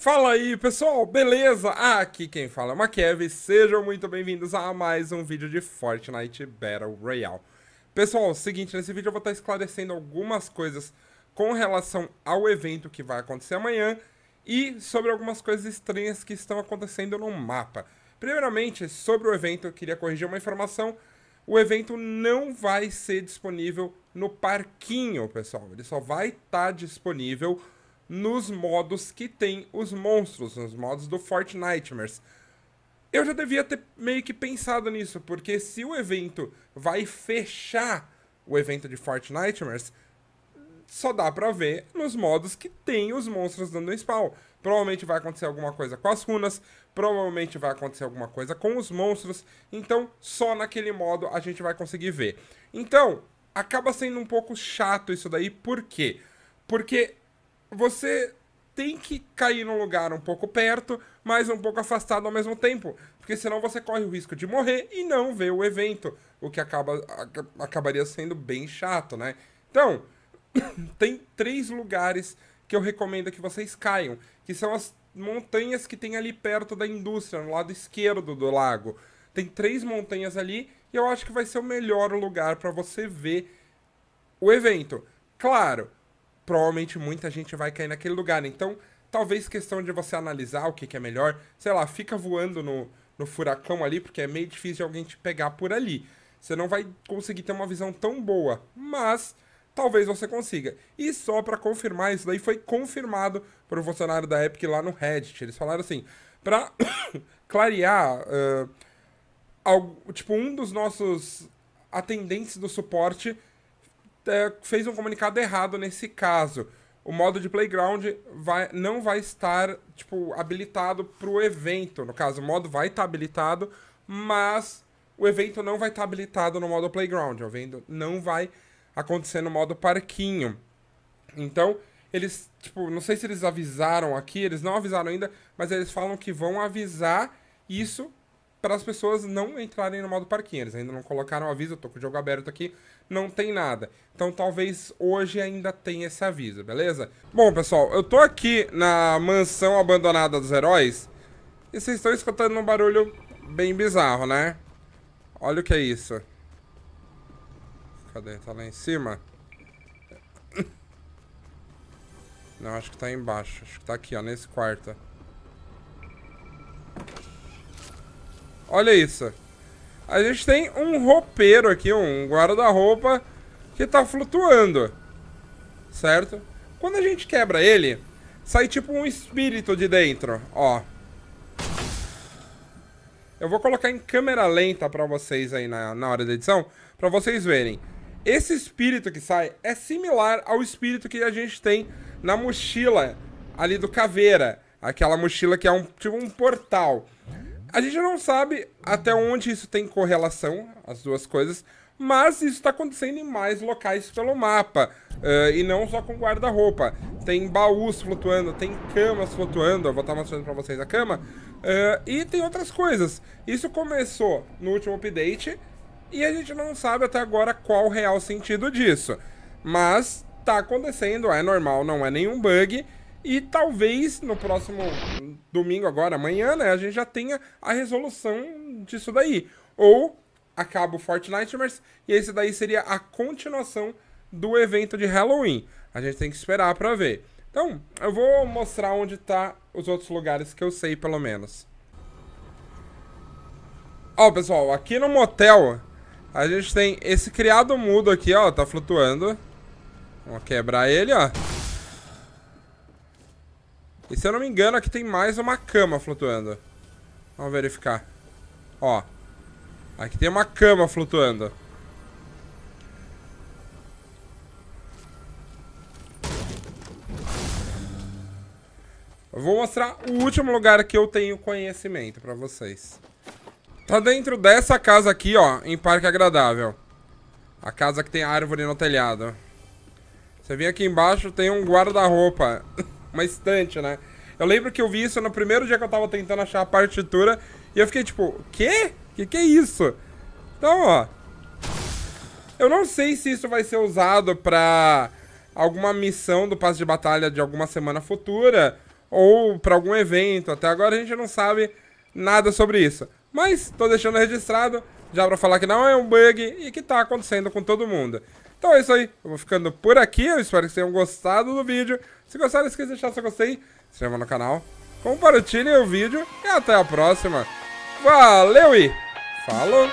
Fala aí pessoal, beleza? Aqui quem fala é o Makev, sejam muito bem-vindos a mais um vídeo de Fortnite Battle Royale. Pessoal, seguinte, nesse vídeo eu vou estar esclarecendo algumas coisas com relação ao evento que vai acontecer amanhã e sobre algumas coisas estranhas que estão acontecendo no mapa. Primeiramente, sobre o evento, eu queria corrigir uma informação. O evento não vai ser disponível no parquinho, pessoal. Ele só vai estar disponível nos modos que tem os monstros, nos modos do Fortnite. Eu já devia ter meio que pensado nisso, porque se o evento vai fechar o evento de Fortnite, só dá pra ver nos modos que tem os monstros dando spawn. Provavelmente vai acontecer alguma coisa com as runas, provavelmente vai acontecer alguma coisa com os monstros, então só naquele modo a gente vai conseguir ver. Então, acaba sendo um pouco chato isso daí, por quê? Porque você tem que cair num lugar um pouco perto, mas um pouco afastado ao mesmo tempo, porque senão você corre o risco de morrer e não ver o evento, o que acaba, acabaria sendo bem chato, né? Então, tem três lugares que eu recomendo que vocês caiam, que são as montanhas que tem ali perto da indústria, no lado esquerdo do lago. Tem três montanhas ali e eu acho que vai ser o melhor lugar para você ver o evento. Claro, provavelmente muita gente vai cair naquele lugar. Né? Então, talvez questão de você analisar o que, que é melhor. Sei lá, fica voando no, no furacão ali, porque é meio difícil de alguém te pegar por ali. Você não vai conseguir ter uma visão tão boa, mas talvez você consiga. E só para confirmar, isso daí foi confirmado por um funcionário da Epic lá no Reddit. Eles falaram assim, para clarear, uh, algo, tipo, um dos nossos atendentes do suporte é, fez um comunicado errado nesse caso. O modo de playground vai, não vai estar tipo habilitado para o evento. No caso, o modo vai estar tá habilitado, mas o evento não vai estar tá habilitado no modo playground. O evento não vai acontecer no modo parquinho. Então, eles, tipo, não sei se eles avisaram aqui, eles não avisaram ainda, mas eles falam que vão avisar isso para as pessoas não entrarem no modo parquinho. Eles ainda não colocaram aviso, eu tô com o jogo aberto aqui, não tem nada. Então talvez hoje ainda tenha esse aviso, beleza? Bom, pessoal, eu tô aqui na mansão abandonada dos heróis e vocês estão escutando um barulho bem bizarro, né? Olha o que é isso. Cadê? Tá lá em cima? Não, acho que tá embaixo. Acho que tá aqui, ó, nesse quarto. Olha isso. A gente tem um roupeiro aqui, um guarda-roupa que tá flutuando. Certo? Quando a gente quebra ele, sai tipo um espírito de dentro, ó. Eu vou colocar em câmera lenta pra vocês aí na, na hora da edição, pra vocês verem. Esse espírito que sai é similar ao espírito que a gente tem na mochila ali do Caveira. Aquela mochila que é um, tipo um portal. A gente não sabe até onde isso tem correlação, as duas coisas, mas isso está acontecendo em mais locais pelo mapa, uh, e não só com guarda-roupa. Tem baús flutuando, tem camas flutuando, eu vou estar tá mostrando para vocês a cama, uh, e tem outras coisas. Isso começou no último update, e a gente não sabe até agora qual o real sentido disso. Mas está acontecendo, é normal, não é nenhum bug, e talvez no próximo domingo, agora, amanhã, né? A gente já tenha a resolução disso daí. Ou acaba o Fortnite, mas esse daí seria a continuação do evento de Halloween. A gente tem que esperar para ver. Então, eu vou mostrar onde tá os outros lugares que eu sei, pelo menos. Ó, pessoal, aqui no motel, a gente tem esse criado mudo aqui, ó, tá flutuando. Vamos quebrar ele, ó. E se eu não me engano, aqui tem mais uma cama flutuando. Vamos verificar. Ó. Aqui tem uma cama flutuando. Eu vou mostrar o último lugar que eu tenho conhecimento pra vocês. Tá dentro dessa casa aqui, ó, em Parque Agradável. A casa que tem árvore no telhado. Você vem aqui embaixo, tem um guarda-roupa. uma estante, né? Eu lembro que eu vi isso no primeiro dia que eu tava tentando achar a partitura e eu fiquei tipo, o quê? Que que é isso? Então, ó. Eu não sei se isso vai ser usado pra alguma missão do passe de batalha de alguma semana futura ou pra algum evento. Até agora a gente não sabe nada sobre isso. Mas tô deixando registrado já pra falar que não é um bug e que tá acontecendo com todo mundo. Então é isso aí, eu vou ficando por aqui, eu espero que tenham gostado do vídeo. Se gostaram, não esqueça de deixar seu gostei, se inscreva no canal, compartilhem o vídeo e até a próxima. Valeu e falou!